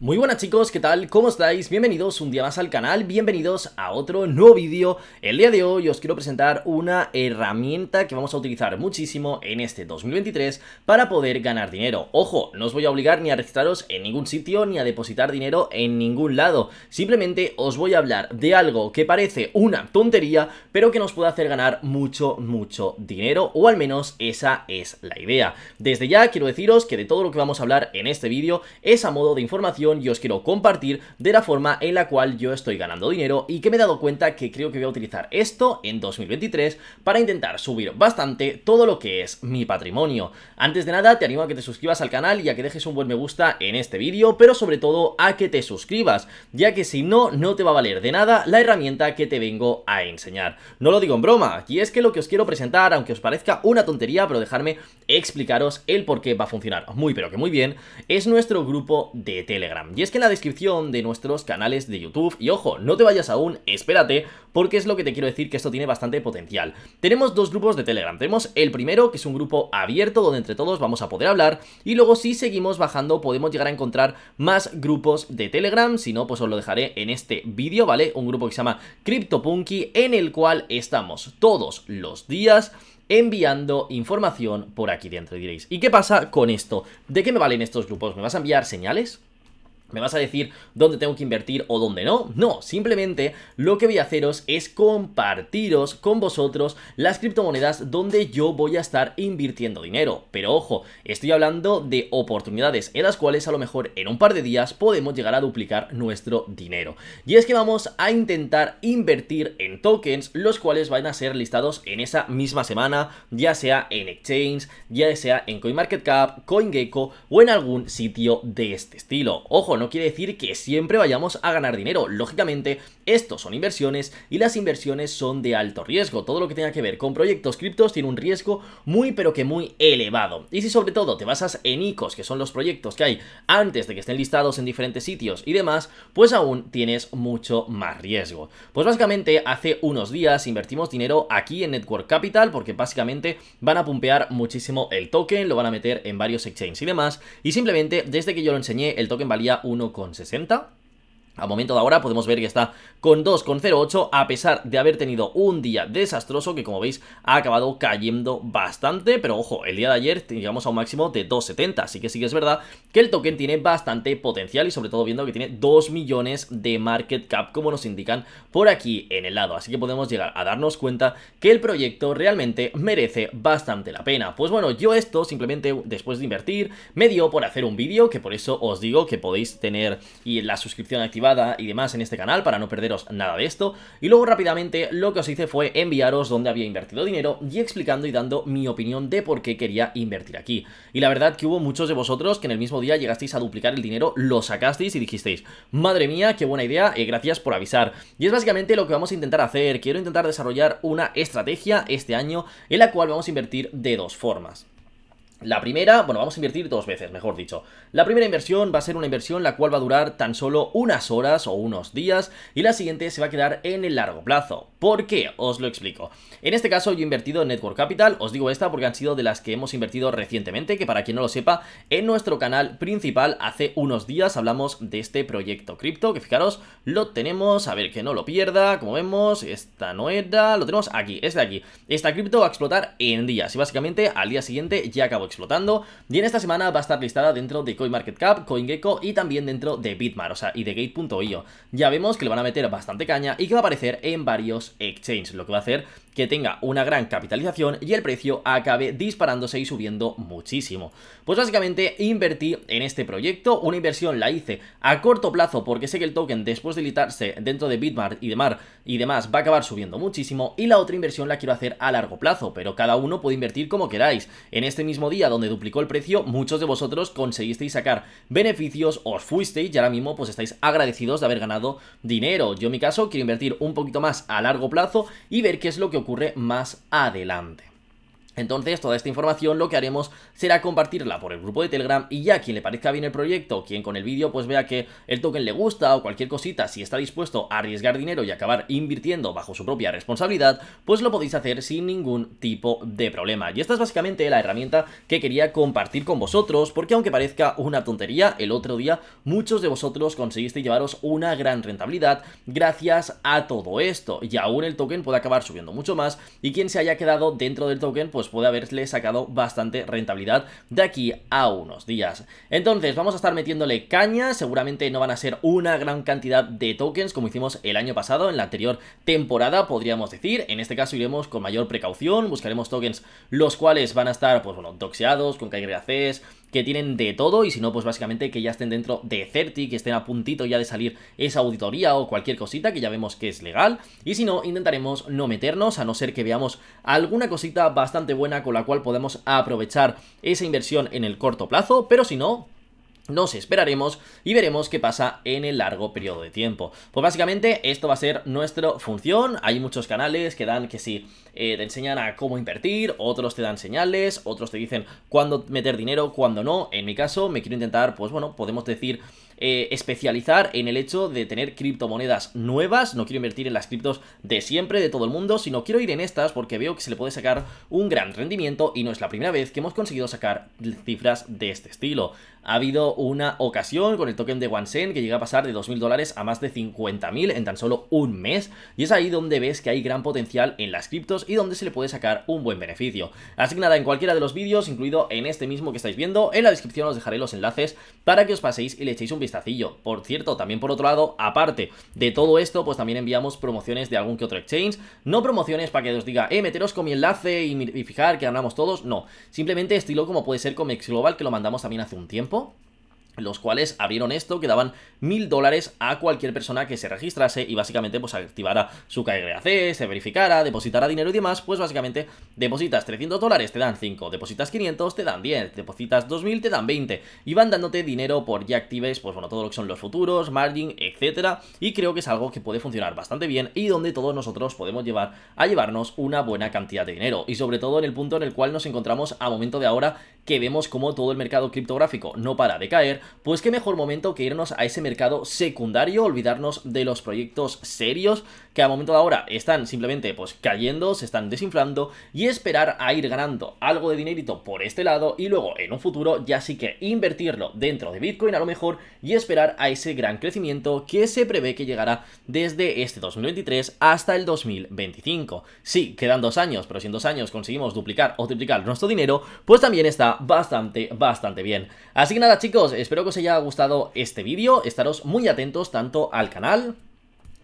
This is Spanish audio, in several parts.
Muy buenas chicos, ¿qué tal? ¿Cómo estáis? Bienvenidos un día más al canal, bienvenidos a otro nuevo vídeo. El día de hoy os quiero presentar una herramienta que vamos a utilizar muchísimo en este 2023 para poder ganar dinero. Ojo, no os voy a obligar ni a registraros en ningún sitio ni a depositar dinero en ningún lado. Simplemente os voy a hablar de algo que parece una tontería, pero que nos puede hacer ganar mucho, mucho dinero, o al menos esa es la idea. Desde ya quiero deciros que de todo lo que vamos a hablar en este vídeo es a modo de información y os quiero compartir de la forma en la cual yo estoy ganando dinero y que me he dado cuenta que creo que voy a utilizar esto en 2023 para intentar subir bastante todo lo que es mi patrimonio. Antes de nada te animo a que te suscribas al canal y a que dejes un buen me gusta en este vídeo, pero sobre todo a que te suscribas, ya que si no, no te va a valer de nada la herramienta que te vengo a enseñar. No lo digo en broma, y es que lo que os quiero presentar, aunque os parezca una tontería, pero dejarme explicaros el por qué va a funcionar muy pero que muy bien, es nuestro grupo de Telegram. Y es que en la descripción de nuestros canales de YouTube, y ojo, no te vayas aún, espérate, porque es lo que te quiero decir que esto tiene bastante potencial. Tenemos dos grupos de Telegram. Tenemos el primero, que es un grupo abierto donde entre todos vamos a poder hablar, y luego si seguimos bajando podemos llegar a encontrar más grupos de Telegram, si no, pues os lo dejaré en este vídeo, ¿vale? Un grupo que se llama CryptoPunky, en el cual estamos todos los días enviando información por aquí dentro, diréis. ¿Y qué pasa con esto? ¿De qué me valen estos grupos? ¿Me vas a enviar señales? ¿Me vas a decir dónde tengo que invertir o dónde no? No, simplemente lo que voy a haceros es compartiros con vosotros las criptomonedas donde yo voy a estar invirtiendo dinero. Pero ojo, estoy hablando de oportunidades en las cuales a lo mejor en un par de días podemos llegar a duplicar nuestro dinero. Y es que vamos a intentar invertir en tokens los cuales van a ser listados en esa misma semana, ya sea en exchange, ya sea en CoinMarketCap, CoinGecko o en algún sitio de este estilo. Ojo, no quiere decir que siempre vayamos a ganar dinero. Lógicamente, estos son inversiones y las inversiones son de alto riesgo. Todo lo que tenga que ver con proyectos criptos tiene un riesgo muy pero que muy elevado. Y si sobre todo te basas en ICOs, que son los proyectos que hay antes de que estén listados en diferentes sitios y demás, pues aún tienes mucho más riesgo. Pues básicamente hace unos días invertimos dinero aquí en Network Capital porque básicamente van a pumpear muchísimo el token, lo van a meter en varios exchanges y demás. Y simplemente desde que yo lo enseñé el token valía 1,60 al momento de ahora podemos ver que está con 2,08 a pesar de haber tenido un día desastroso que como veis ha acabado cayendo bastante, pero ojo, el día de ayer llegamos a un máximo de 2,70, así que sí que es verdad que el token tiene bastante potencial y sobre todo viendo que tiene 2 millones de market cap como nos indican por aquí en el lado, así que podemos llegar a darnos cuenta que el proyecto realmente merece bastante la pena. Pues bueno, yo esto simplemente después de invertir me dio por hacer un vídeo que por eso os digo que podéis tener y la suscripción activada y demás en este canal para no perderos nada de esto. Y luego rápidamente lo que os hice fue enviaros donde había invertido dinero y explicando y dando mi opinión de por qué quería invertir aquí. Y la verdad que hubo muchos de vosotros que en el mismo día llegasteis a duplicar el dinero, lo sacasteis y dijisteis, madre mía, qué buena idea, y eh, gracias por avisar. Y es básicamente lo que vamos a intentar hacer, quiero intentar desarrollar una estrategia este año en la cual vamos a invertir de dos formas. La primera, bueno, vamos a invertir dos veces, mejor dicho. La primera inversión va a ser una inversión la cual va a durar tan solo unas horas o unos días y la siguiente se va a quedar en el largo plazo. ¿Por qué? Os lo explico. En este caso yo he invertido en Network Capital, os digo esta porque han sido de las que hemos invertido recientemente, que para quien no lo sepa, en nuestro canal principal hace unos días hablamos de este proyecto cripto, que fijaros, lo tenemos, a ver que no lo pierda, como vemos, esta no era, lo tenemos aquí, es este de aquí. Esta cripto va a explotar en días y básicamente al día siguiente ya acabo explotando. Y en esta semana va a estar listada dentro de CoinMarketCap, CoinGecko y también dentro de Bitmar, o sea, y de Gate.io. Ya vemos que le van a meter bastante caña y que va a aparecer en varios exchanges, lo que va a hacer que tenga una gran capitalización y el precio acabe disparándose y subiendo muchísimo. Pues básicamente invertí en este proyecto, una inversión la hice a corto plazo porque sé que el token después de litarse dentro de Bitmart y demás, y demás va a acabar subiendo muchísimo y la otra inversión la quiero hacer a largo plazo, pero cada uno puede invertir como queráis. En este mismo día donde duplicó el precio, muchos de vosotros conseguisteis sacar beneficios, os fuisteis y ahora mismo pues estáis agradecidos de haber ganado dinero. Yo en mi caso quiero invertir un poquito más a largo plazo y ver qué es lo que ocurre ocurre más adelante. Entonces, toda esta información lo que haremos será compartirla por el grupo de Telegram y ya quien le parezca bien el proyecto, quien con el vídeo pues vea que el token le gusta o cualquier cosita, si está dispuesto a arriesgar dinero y acabar invirtiendo bajo su propia responsabilidad, pues lo podéis hacer sin ningún tipo de problema. Y esta es básicamente la herramienta que quería compartir con vosotros, porque aunque parezca una tontería, el otro día muchos de vosotros conseguisteis llevaros una gran rentabilidad gracias a todo esto. Y aún el token puede acabar subiendo mucho más y quien se haya quedado dentro del token pues pues puede haberle sacado bastante rentabilidad de aquí a unos días. Entonces vamos a estar metiéndole caña, seguramente no van a ser una gran cantidad de tokens como hicimos el año pasado, en la anterior temporada podríamos decir, en este caso iremos con mayor precaución, buscaremos tokens los cuales van a estar pues bueno, doxeados, con KRACs, que tienen de todo y si no, pues básicamente que ya estén dentro de CERTI, que estén a puntito ya de salir esa auditoría o cualquier cosita que ya vemos que es legal y si no, intentaremos no meternos a no ser que veamos alguna cosita bastante buena con la cual podemos aprovechar esa inversión en el corto plazo, pero si no, nos esperaremos y veremos qué pasa en el largo periodo de tiempo. Pues básicamente esto va a ser nuestra función. Hay muchos canales que dan que sí, eh, te enseñan a cómo invertir, otros te dan señales, otros te dicen cuándo meter dinero, cuándo no. En mi caso me quiero intentar, pues bueno, podemos decir eh, especializar en el hecho de tener criptomonedas nuevas, no quiero invertir en las criptos de siempre, de todo el mundo, sino quiero ir en estas porque veo que se le puede sacar un gran rendimiento y no es la primera vez que hemos conseguido sacar cifras de este estilo. Ha habido una ocasión con el token de OneSen que llega a pasar de 2.000 dólares a más de 50.000 en tan solo un mes y es ahí donde ves que hay gran potencial en las criptos y donde se le puede sacar un buen beneficio. Así que nada, en cualquiera de los vídeos, incluido en este mismo que estáis viendo, en la descripción os dejaré los enlaces para que os paséis y le echéis un por cierto, también por otro lado, aparte de todo esto, pues también enviamos promociones de algún que otro exchange. No promociones para que os diga, eh, meteros con mi enlace y, fijar que ganamos todos. No, simplemente estilo como puede ser con Exglobal Global, que lo mandamos también hace un tiempo los cuales abrieron esto, que daban mil dólares a cualquier persona que se registrase y básicamente pues activara su KRAC, se verificara, depositara dinero y demás, pues básicamente depositas 300 dólares, te dan 5, depositas 500, te dan 10, depositas 2000, te dan 20 y van dándote dinero por ya actives, pues bueno, todo lo que son los futuros, margin, etcétera y creo que es algo que puede funcionar bastante bien y donde todos nosotros podemos llevar a llevarnos una buena cantidad de dinero y sobre todo en el punto en el cual nos encontramos a momento de ahora que vemos como todo el mercado criptográfico no para de caer pues qué mejor momento que irnos a ese mercado secundario, olvidarnos de los proyectos serios que a momento de ahora están simplemente pues cayendo, se están desinflando y esperar a ir ganando algo de dinerito por este lado y luego en un futuro ya sí que invertirlo dentro de Bitcoin a lo mejor y esperar a ese gran crecimiento que se prevé que llegará desde este 2023 hasta el 2025. Sí, quedan dos años, pero si en dos años conseguimos duplicar o triplicar nuestro dinero, pues también está bastante, bastante bien. Así que nada chicos, Espero que os haya gustado este vídeo, estaros muy atentos tanto al canal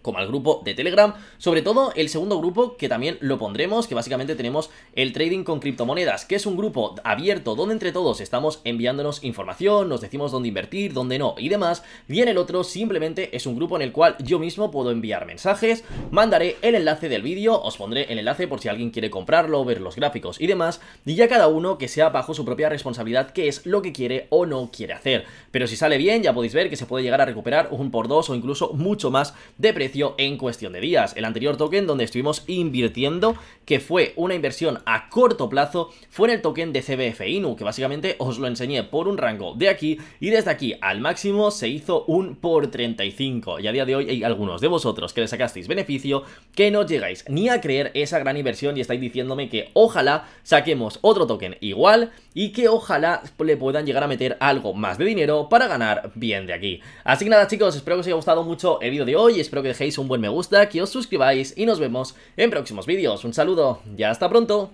como al grupo de Telegram, sobre todo el segundo grupo que también lo pondremos, que básicamente tenemos el trading con criptomonedas, que es un grupo abierto donde entre todos estamos enviándonos información, nos decimos dónde invertir, dónde no y demás, y en el otro simplemente es un grupo en el cual yo mismo puedo enviar mensajes, mandaré el enlace del vídeo, os pondré el enlace por si alguien quiere comprarlo, ver los gráficos y demás, y ya cada uno que sea bajo su propia responsabilidad qué es lo que quiere o no quiere hacer. Pero si sale bien, ya podéis ver que se puede llegar a recuperar un por dos o incluso mucho más de precio en cuestión de días. El anterior token donde estuvimos invirtiendo, que fue una inversión a corto plazo, fue en el token de CBF Inu, que básicamente os lo enseñé por un rango de aquí y desde aquí al máximo se hizo un por 35. Y a día de hoy hay algunos de vosotros que le sacasteis beneficio que no llegáis ni a creer esa gran inversión y estáis diciéndome que ojalá saquemos otro token igual y que ojalá le puedan llegar a meter algo más de dinero para ganar bien de aquí. Así que nada chicos, espero que os haya gustado mucho el vídeo de hoy, espero que dejéis un buen me gusta, que os suscribáis y nos vemos en próximos vídeos. Un saludo ya hasta pronto.